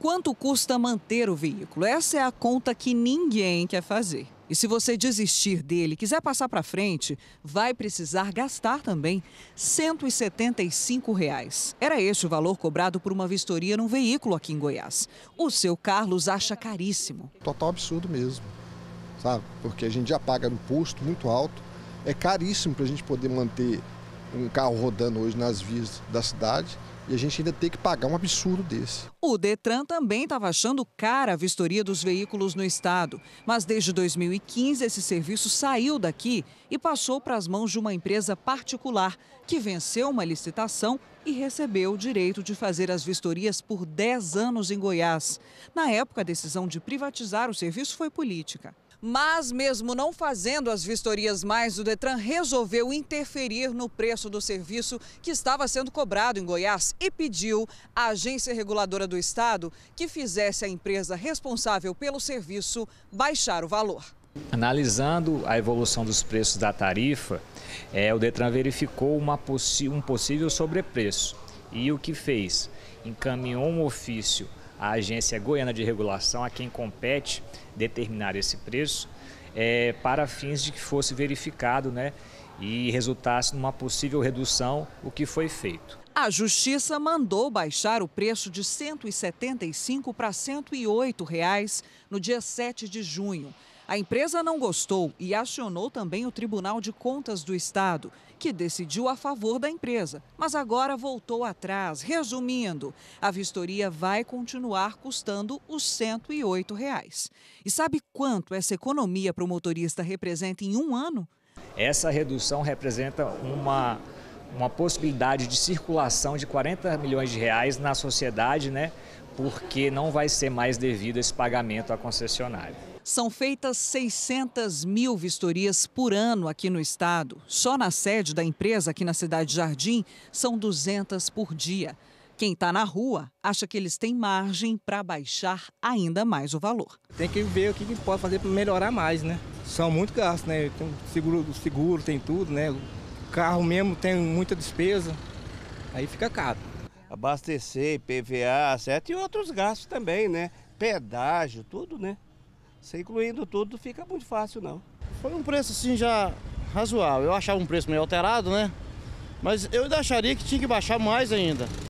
Quanto custa manter o veículo? Essa é a conta que ninguém quer fazer. E se você desistir dele, quiser passar para frente, vai precisar gastar também R$ 175. Reais. Era este o valor cobrado por uma vistoria num veículo aqui em Goiás. O seu Carlos acha caríssimo. Total absurdo mesmo, sabe? Porque a gente já paga um imposto muito alto. É caríssimo para a gente poder manter um carro rodando hoje nas vias da cidade e a gente ainda tem que pagar um absurdo desse. O Detran também estava achando cara a vistoria dos veículos no estado, mas desde 2015 esse serviço saiu daqui e passou para as mãos de uma empresa particular que venceu uma licitação e recebeu o direito de fazer as vistorias por 10 anos em Goiás. Na época, a decisão de privatizar o serviço foi política. Mas, mesmo não fazendo as vistorias mais, o Detran resolveu interferir no preço do serviço que estava sendo cobrado em Goiás e pediu à agência reguladora do Estado que fizesse a empresa responsável pelo serviço baixar o valor. Analisando a evolução dos preços da tarifa, é, o Detran verificou um possível sobrepreço. E o que fez? Encaminhou um ofício a Agência Goiana de Regulação, a quem compete determinar esse preço, é, para fins de que fosse verificado né, e resultasse numa possível redução, o que foi feito. A Justiça mandou baixar o preço de R$ 175 para R$ 108 reais no dia 7 de junho. A empresa não gostou e acionou também o Tribunal de Contas do Estado, que decidiu a favor da empresa, mas agora voltou atrás. Resumindo, a vistoria vai continuar custando os R$ 108. Reais. E sabe quanto essa economia para o motorista representa em um ano? Essa redução representa uma, uma possibilidade de circulação de 40 milhões de reais na sociedade, né? porque não vai ser mais devido esse pagamento à concessionária. São feitas 600 mil vistorias por ano aqui no estado. Só na sede da empresa, aqui na Cidade Jardim, são 200 por dia. Quem está na rua acha que eles têm margem para baixar ainda mais o valor. Tem que ver o que pode fazer para melhorar mais, né? São muito gastos, né? Tem seguro, seguro, tem tudo, né? O carro mesmo tem muita despesa, aí fica caro abastecer, PVA, certo? E outros gastos também, né? Pedágio, tudo, né? Você incluindo tudo, fica muito fácil, não. Foi um preço, assim, já razoável. Eu achava um preço meio alterado, né? Mas eu ainda acharia que tinha que baixar mais ainda.